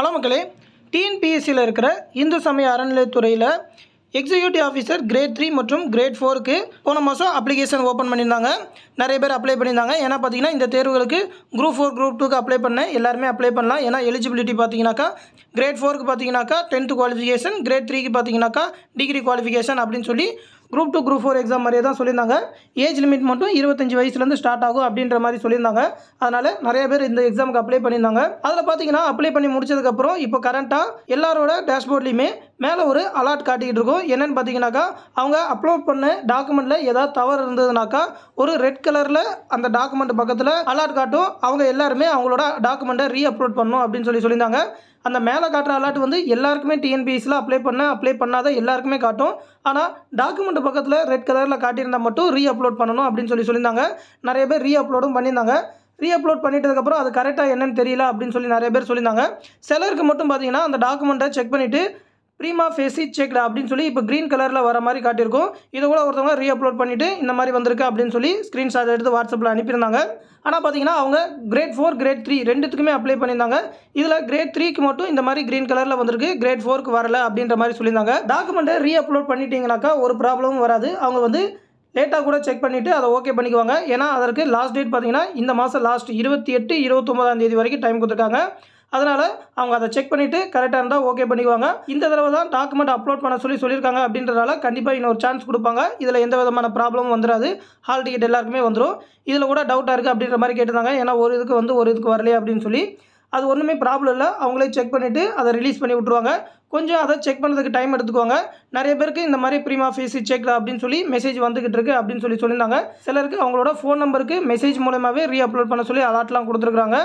hello மக்களே டிஎன்பிஎஸ்சியில் இருக்கிற இந்து சமய அறநிலையத்துறையில் எக்ஸிக்யூட்டிவ் ஆஃபீஸர் கிரேட் த்ரீ மற்றும் கிரேட் ஃபோருக்கு போன மாதம் அப்ளிகேஷன் ஓப்பன் பண்ணியிருந்தாங்க நிறைய பேர் அப்ளை பண்ணியிருந்தாங்க ஏன்னா பார்த்தீங்கன்னா இந்த தேர்வுகளுக்கு குரூப் ஃபோர் குரூப் டூக்கு அப்ளை பண்ண எல்லாருமே அப்ளை பண்ணலாம் ஏன்னா எலிஜிபிலிட்டி பார்த்தீங்கன்னாக்கா கிரேட் ஃபோருக்கு பார்த்தீங்கன்னாக்கா டென்த்து குவாலிஃபிகேஷன் கிரேட் த்ரீக்கு பார்த்தீங்கன்னாக்கா டிகிரி குவாலிஃபிகேஷன் அப்படின்னு சொல்லி group two group four exam மாதிரியே தான் சொல்லியிருந்தாங்க ஏஜ் லிமிட் மட்டும் இருபத்தஞ்சு வயசுலேருந்து ஸ்டார்ட் ஆகும் அப்படின்ற மாதிரி சொல்லியிருந்தாங்க அதனால் நிறைய பேர் இந்த எக்ஸாமுக்கு அப்ளை பண்ணியிருந்தாங்க அதில் பார்த்தீங்கன்னா அப்ளை பண்ணி முடிச்சதுக்கப்புறம் இப்போ கரண்ட்டாக எல்லாரோட டேஷ்போர்ட்லேயுமே மேலே ஒரு அலர்ட் காட்டிக்கிட்டு இருக்கும் என்னென்னு பார்த்தீங்கன்னாக்கா அவங்க அப்லோட் பண்ண டாக்குமெண்ட்டில் ஏதாவது தவறு இருந்ததுனாக்கா ஒரு ரெட் கலரில் அந்த டாக்குமெண்ட் பக்கத்தில் அலர்ட் காட்டும் அவங்க எல்லாருமே அவங்களோட டாக்குமெண்ட்டை ரீ அப்லோட் பண்ணணும் அப்படின்னு சொல்லி சொல்லியிருந்தாங்க அந்த மேலே காட்டுற அலர்ட் வந்து எல்லாருக்குமே டிஎன்பிஎஸ்சியில் அப்ளை பண்ண அப்ளை பண்ணாத எல்லாருக்குமே காட்டும் ஆனால் டாக்குமெண்ட் பக்கத்தில் ரெட் கலரில் காட்டியிருந்தால் மட்டும் ரீ அப்லோட் பண்ணணும் அப்படின்னு சொல்லி சொல்லியிருந்தாங்க நிறைய பேர் ரீ அப்லோடும் பண்ணியிருந்தாங்க ரீ அப்லோட் பண்ணிட்டதுக்கப்புறம் அது கரெக்டாக என்னன்னு தெரியல அப்படின்னு சொல்லி நிறைய பேர் சொல்லியிருந்தாங்க சிலருக்கு மட்டும் பார்த்தீங்கன்னா அந்த டாக்குமெண்ட்டை செக் பண்ணிவிட்டு ப்ரீமா ஃபேஸி செக்டா அப்படின்னு சொல்லி இப்போ க்ரீன் கலரில் வர மாதிரி காட்டியிருக்கும் இதை கூட ஒருத்தவங்க ரீ அப்லோட் பண்ணிவிட்டு இந்த மாதிரி வந்திருக்கு அப்படின்னு சொல்லி ஸ்க்ரீன்ஷாட் எடுத்து வாட்ஸ்அப்பில் அனுப்பியிருந்தாங்க ஆனால் பார்த்தீங்கன்னா அவங்க கிரேட் ஃபோர் கிரேட் த்ரீ ரெண்டுத்துக்குமே அப்ளை பண்ணியிருந்தாங்க இதில் கிரேட் த்ரீக்கு மட்டும் இந்த மாதிரி க்ரீன் கலரில் வந்திருக்கு கிரேட் ஃபோருக்கு வரல அப்படின்ற மாதிரி சொல்லியிருந்தாங்க டாக்குமெண்ட்டை ரீ அப்லோட் பண்ணிட்டீங்கனாக்கா ஒரு ப்ராப்ளமும் வராது அவங்க வந்து லேட்டாக கூட செக் பண்ணிவிட்டு அதை ஓகே பண்ணிக்குவாங்க ஏன்னா அதற்கு லாஸ்ட் டேட் பார்த்தீங்கன்னா இந்த மாதம் லாஸ்ட் இருபத்தி எட்டு இருபத்தொம்பதாம் தேதி வரைக்கும் டைம் கொடுத்துருக்காங்க அதனால் அவங்க அதை செக் பண்ணிவிட்டு கரெக்டாக இருந்தால் ஓகே பண்ணிக்குவாங்க இந்த தடவை தான் டாக்குமெண்ட் அப்லோட் பண்ண சொல்லி சொல்லியிருக்காங்க அப்படின்றதால கண்டிப்பாக இன்னொரு சான்ஸ் கொடுப்பாங்க இதில் எந்த விதமான ப்ராப்ளமும் வந்துடாது ஹால் டிக்கெட் எல்லாருக்குமே வந்துடும் இதில் கூட டவுட்டாக இருக்குது அப்படின்ற மாதிரி கேட்டிருந்தாங்க ஏன்னா ஒரு இதுக்கு வந்து ஒரு இதுக்கு வரலையே அப்படின்னு சொல்லி அது ஒன்றுமே ப்ராப்ளம் இல்லை அவங்களே செக் பண்ணிவிட்டு அதை ரிலீஸ் பண்ணி விட்ருவாங்க கொஞ்சம் அதை செக் பண்ணுறதுக்கு டைம் எடுத்துக்குவாங்க நிறைய பேருக்கு இந்த மாதிரி ப்ரீமா ஃபீஸ் செக் அப்படின்னு சொல்லி மெசேஜ் வந்துக்கிட்டு இருக்குது அப்படின்னு சொல்லி சொல்லியிருந்தாங்க சிலருக்கு அவங்களோட ஃபோன் நம்பருக்கு மெசேஜ் மூலமாகவே ரீ அப்லோட் பண்ண சொல்லி அலாட்லாம் கொடுத்துருக்குறாங்க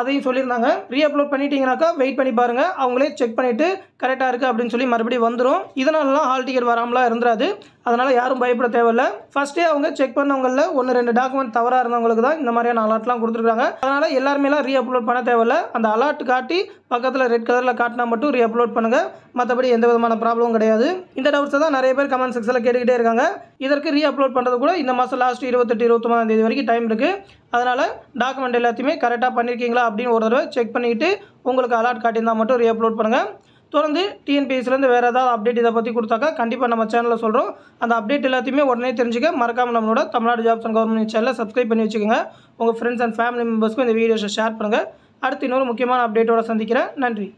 அதையும் சொல்லியிருந்தாங்க ரீ அப்லோட் பண்ணிட்டீங்கனாக்கா வெயிட் பண்ணி பாருங்கள் அவங்களே செக் பண்ணிவிட்டு கரெக்டாக இருக்குது அப்படின்னு சொல்லி மறுபடியும் வந்துடும் இதனாலலாம் ஹால் டிக்கெட் வராமலாம் இருந்துராது அதனால் யாரும் பயப்பட தேவையில்லை ஃபஸ்ட்டே அவங்க செக் பண்ணவங்களில் ஒன்று ரெண்டு டாக்குமெண்ட் தவறாக இருந்தவங்களுக்கு தான் இந்த மாதிரியான அலாட்லாம் கொடுத்துருக்காங்க அதனால் எல்லாருமேலாம் ரீ அப்லோட் பண்ண தேவையில்லை அந்த அலாட் காட்டி பக்கத்தில் ரெட் கலரில் காட்டினா மட்டும் ரீ அப்லோட் பண்ணுங்கள் மற்றபடி எந்த விதமான ப்ராப்ளமும் கிடையாது இந்த டவுட்ஸை தான் நிறைய பேர் கமெண்ட் செக்ஸில் கேட்டுக்கிட்டே இருக்காங்க இதற்கு ரீ அப்லோட் பண்ணுறது கூட இந்த மாதம் லாஸ்ட் இருபத்தெட்டு இருபத்தொம்பதாம் தேதி வரைக்கும் டைம் இருக்குது அதனால் டாக்குமெண்ட் எல்லாத்தையுமே கரெக்டாக பண்ணியிருக்கீங்களா அப்படின்னு ஒரு தடவை செக் பண்ணிவிட்டு உங்களுக்கு அலாட் காட்டியிருந்தால் மட்டும் ரீ அப்லோட் பண்ணுங்கள் தொடர்ந்து டிஎன்பிஎஸ்சிலேருந்து வேறு ஏதாவது அப்டேட் இதை பற்றி கொடுத்தாக்கா கண்டிப்பாக நம்ம சேனலில் சொல்கிறோம் அந்த அப்டேட் எல்லாத்தையுமே உடனே தெரிஞ்சுக்க மறக்காமல் நம்மளோட தமிழ்நாடு ஜாப்ஸ் அண்ட் கவர்மெண்ட் சேனலில் சப்ஸ்கிரைப் பண்ணி வச்சுக்கோங்க உங்கள் ஃப்ரெண்ட்ஸ் அண்ட் ஃபேமிலி மெம்பர்ஸ்க்கும் இந்த வீடியோஸை ஷேர் பண்ணுங்கள் அடுத்து இன்னொரு முக்கியமான அப்டேட்டோட சந்திக்கிறேன் நன்றி